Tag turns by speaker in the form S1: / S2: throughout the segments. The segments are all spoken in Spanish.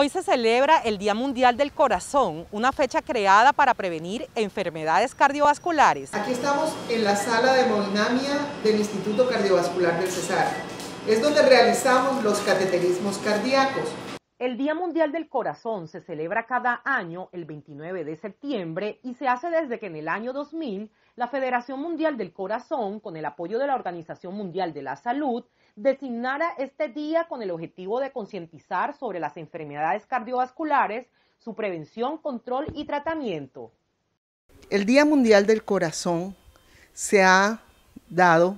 S1: Hoy se celebra el Día Mundial del Corazón, una fecha creada para prevenir enfermedades cardiovasculares. Aquí
S2: estamos en la sala de hemodinamia del Instituto Cardiovascular del Cesar. Es donde realizamos los cateterismos cardíacos. El Día
S1: Mundial del Corazón se celebra cada año el 29 de septiembre y se hace desde que en el año 2000 la Federación Mundial del Corazón, con el apoyo de la Organización Mundial de la Salud, designara este día con el objetivo de concientizar sobre las enfermedades cardiovasculares, su prevención, control y tratamiento.
S2: El Día Mundial del Corazón se ha dado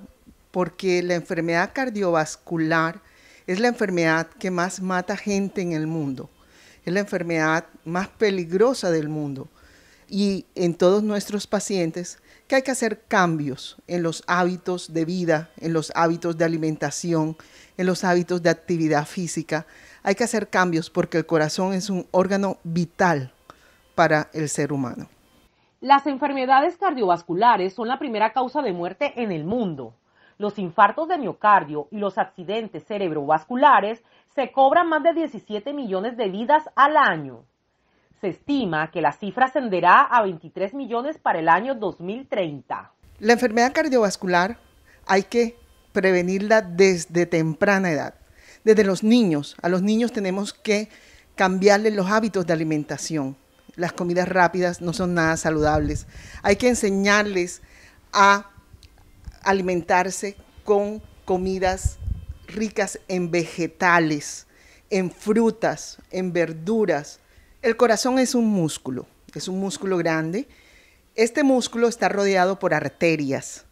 S2: porque la enfermedad cardiovascular es la enfermedad que más mata gente en el mundo, es la enfermedad más peligrosa del mundo y en todos nuestros pacientes que hay que hacer cambios en los hábitos de vida, en los hábitos de alimentación, en los hábitos de actividad física. Hay que hacer cambios porque el corazón es un órgano vital para el ser humano.
S1: Las enfermedades cardiovasculares son la primera causa de muerte en el mundo. Los infartos de miocardio y los accidentes cerebrovasculares se cobran más de 17 millones de vidas al año se estima que la cifra ascenderá a 23 millones para el año 2030.
S2: La enfermedad cardiovascular hay que prevenirla desde temprana edad, desde los niños. A los niños tenemos que cambiarles los hábitos de alimentación. Las comidas rápidas no son nada saludables. Hay que enseñarles a alimentarse con comidas ricas en vegetales, en frutas, en verduras, el corazón es un músculo, es un músculo grande. Este músculo está rodeado por arterias.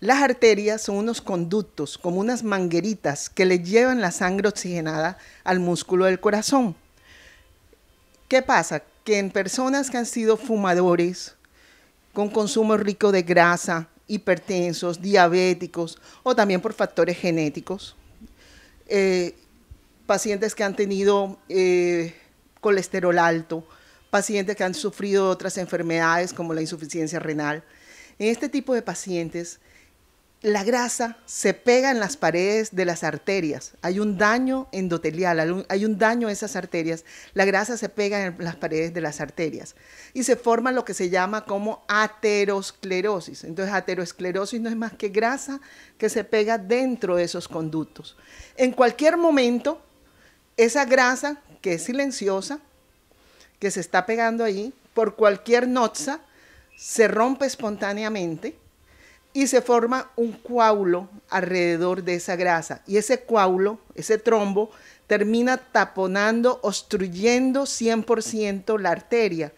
S2: Las arterias son unos conductos, como unas mangueritas que le llevan la sangre oxigenada al músculo del corazón. ¿Qué pasa? Que en personas que han sido fumadores, con consumo rico de grasa, hipertensos, diabéticos o también por factores genéticos, eh, pacientes que han tenido... Eh, colesterol alto, pacientes que han sufrido otras enfermedades como la insuficiencia renal. En este tipo de pacientes, la grasa se pega en las paredes de las arterias. Hay un daño endotelial, hay un daño a esas arterias. La grasa se pega en las paredes de las arterias y se forma lo que se llama como aterosclerosis. Entonces, aterosclerosis no es más que grasa que se pega dentro de esos conductos. En cualquier momento, esa grasa que es silenciosa, que se está pegando ahí, por cualquier noza se rompe espontáneamente y se forma un coágulo alrededor de esa grasa. Y ese coágulo, ese trombo, termina taponando, obstruyendo 100% la arteria.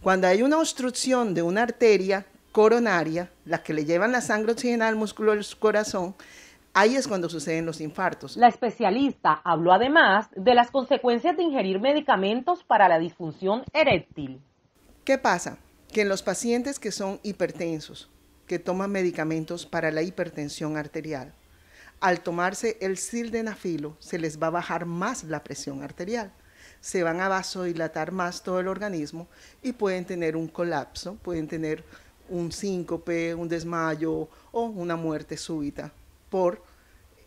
S2: Cuando hay una obstrucción de una arteria coronaria, la que le llevan la sangre oxigenada al músculo del corazón, Ahí es cuando suceden los infartos. La especialista habló además de las consecuencias de ingerir medicamentos para la disfunción eréctil. ¿Qué pasa? Que en los pacientes que son hipertensos, que toman medicamentos para la hipertensión arterial, al tomarse el sildenafilo se les va a bajar más la presión arterial, se van a vasodilatar más todo el organismo y pueden tener un colapso, pueden tener un síncope, un desmayo o una muerte súbita por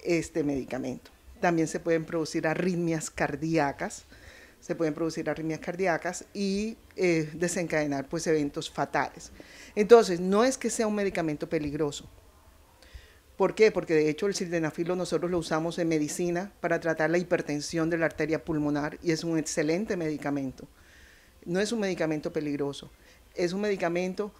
S2: este medicamento. También se pueden producir arritmias cardíacas, se pueden producir arritmias cardíacas y eh, desencadenar pues eventos fatales. Entonces, no es que sea un medicamento peligroso. ¿Por qué? Porque de hecho el sildenafilo nosotros lo usamos en medicina para tratar la hipertensión de la arteria pulmonar y es un excelente medicamento. No es un medicamento peligroso, es un medicamento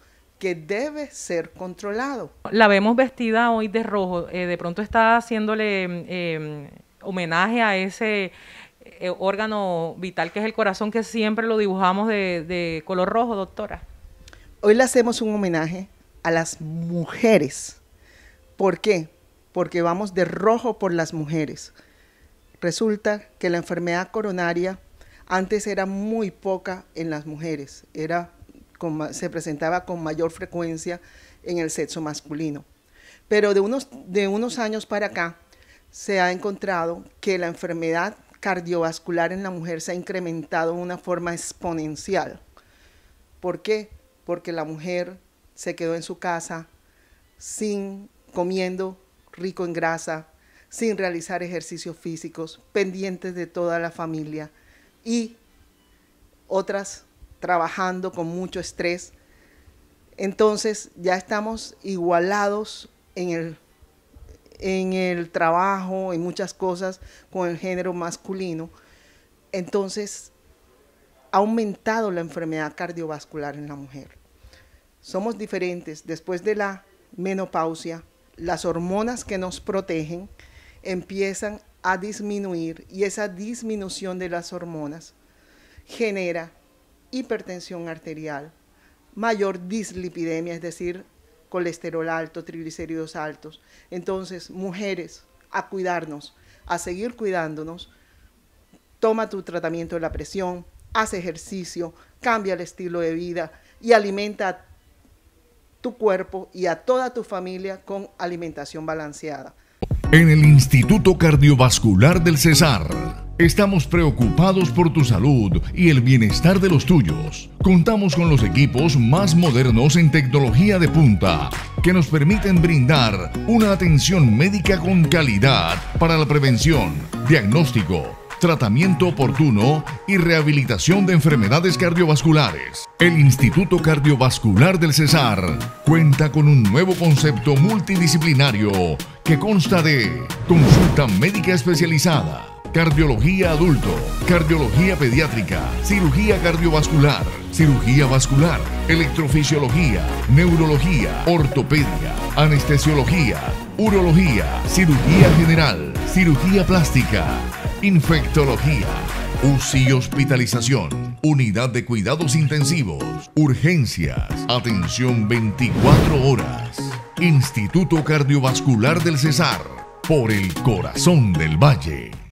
S2: que debe ser controlado.
S1: La vemos vestida hoy de rojo, eh, de pronto está haciéndole mm, em, homenaje a ese eh, órgano vital que es el corazón, que siempre lo dibujamos de, de color rojo, doctora.
S2: Hoy le hacemos un homenaje a las mujeres. ¿Por qué? Porque vamos de rojo por las mujeres. Resulta que la enfermedad coronaria antes era muy poca en las mujeres, era se presentaba con mayor frecuencia en el sexo masculino. Pero de unos, de unos años para acá se ha encontrado que la enfermedad cardiovascular en la mujer se ha incrementado de una forma exponencial. ¿Por qué? Porque la mujer se quedó en su casa sin comiendo rico en grasa, sin realizar ejercicios físicos, pendientes de toda la familia y otras trabajando con mucho estrés. Entonces ya estamos igualados en el, en el trabajo, en muchas cosas con el género masculino. Entonces ha aumentado la enfermedad cardiovascular en la mujer. Somos diferentes. Después de la menopausia, las hormonas que nos protegen empiezan a disminuir y esa disminución de las hormonas genera hipertensión arterial, mayor dislipidemia, es decir, colesterol alto, triglicéridos altos. Entonces, mujeres, a cuidarnos, a seguir cuidándonos. Toma tu tratamiento de la presión, haz ejercicio, cambia el estilo de vida y alimenta tu cuerpo y a toda tu familia con alimentación balanceada.
S3: En el Instituto Cardiovascular del Cesar. Estamos preocupados por tu salud y el bienestar de los tuyos. Contamos con los equipos más modernos en tecnología de punta que nos permiten brindar una atención médica con calidad para la prevención, diagnóstico tratamiento oportuno y rehabilitación de enfermedades cardiovasculares. El Instituto Cardiovascular del Cesar cuenta con un nuevo concepto multidisciplinario que consta de consulta médica especializada, cardiología adulto, cardiología pediátrica, cirugía cardiovascular, cirugía vascular, electrofisiología, neurología, ortopedia, anestesiología, urología, cirugía general, cirugía plástica Infectología, UCI Hospitalización, Unidad de Cuidados Intensivos, Urgencias, Atención 24 horas, Instituto Cardiovascular del Cesar, por el corazón del Valle.